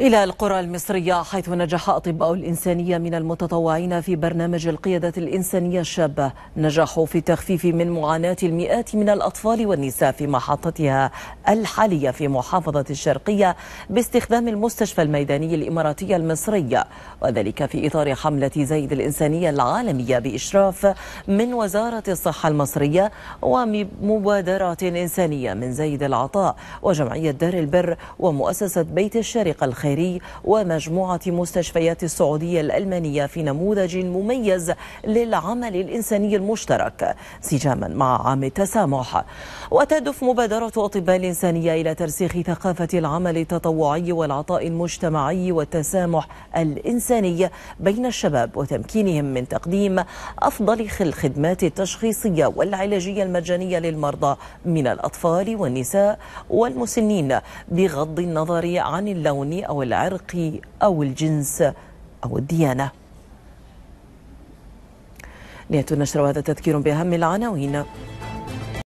إلى القرى المصرية حيث نجح أطباء الإنسانية من المتطوعين في برنامج القيادة الإنسانية الشابة نجحوا في التخفيف من معاناة المئات من الأطفال والنساء في محطتها الحالية في محافظة الشرقية باستخدام المستشفى الميداني الإماراتي المصرية وذلك في إطار حملة زيد الإنسانية العالمية بإشراف من وزارة الصحة المصرية ومبادرات إنسانية من زيد العطاء وجمعية دار البر ومؤسسة بيت الشارقة الخير الخيري ومجموعة مستشفيات السعودية الألمانية في نموذج مميز للعمل الإنساني المشترك سجاما مع عام التسامح وتهدف مبادرة أطباء الإنسانية إلى ترسيخ ثقافة العمل التطوعي والعطاء المجتمعي والتسامح الإنساني بين الشباب وتمكينهم من تقديم أفضل الخدمات التشخيصية والعلاجية المجانية للمرضى من الأطفال والنساء والمسنين بغض النظر عن اللون أو أو العرق أو الجنس أو الديانة نهاية النشر وهذا تذكير بأهم العناوين